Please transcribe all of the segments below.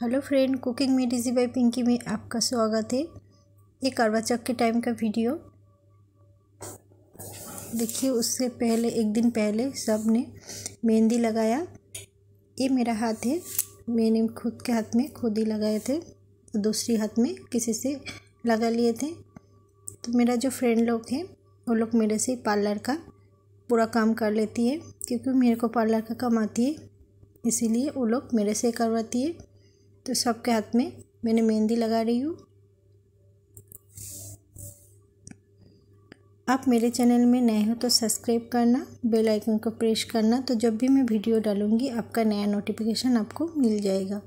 hello friend cooking में डिजी by Pinky में आपका स्वागत है ये करवा चौक के टाइम का वीडियो देखिए उससे पहले एक दिन पहले सब ने मेहंदी लगाया ये मेरा हाथ है मैंने खुद के हाथ में खुद ही लगाए थे दूसरी हाथ में किसी से लगा लिए थे तो मेरा जो फ्रेंड लोग हैं वो लोग मेरे से पार्लर का पूरा काम कर लेती है क्योंकि मेरे को पार्लर का काम आती है इसीलिए वो लोग मेरे से करवाती है तो सबके हाथ में मैंने मेहंदी लगा रही हूँ आप मेरे चैनल में नए हो तो सब्सक्राइब करना बेल आइकन को प्रेस करना तो जब भी मैं वीडियो डालूँगी आपका नया नोटिफिकेशन आपको मिल जाएगा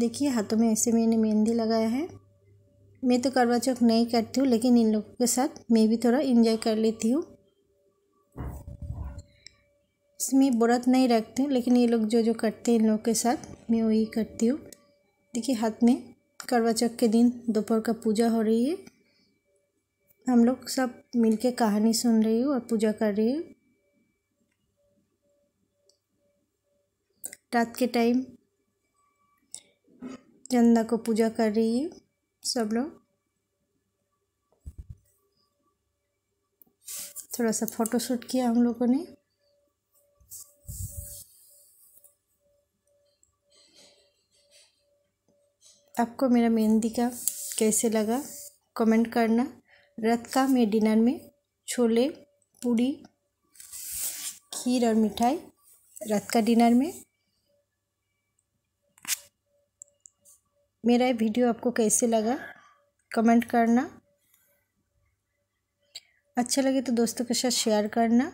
देखिए हाथों में ऐसे मैंने मेहंदी लगाया है मैं तो करवा चौथ नहीं करती हूँ लेकिन इन लोगों के साथ मैं भी थोड़ा इन्जॉय कर लेती हूँ इसमें व्रत नहीं रखते हैं लेकिन ये लोग जो जो करते हैं इन लोग के साथ मैं वही करती हूँ देखिए हाथ में करवा चौथ के दिन दोपहर का पूजा हो रही है हम लोग सब मिलके कहानी सुन रही हूँ और पूजा कर रही हूँ रात के टाइम चंदा को पूजा कर रही है सब लोग थोड़ा सा फोटो शूट किया हम लोगों ने आपको मेरा मेहंदी का कैसे लगा कमेंट करना रात का मैं डिनर में छोले पूड़ी खीर और मिठाई रात का डिनर में मेरा ये वीडियो आपको कैसे लगा कमेंट करना अच्छा लगे तो दोस्तों के साथ शेयर करना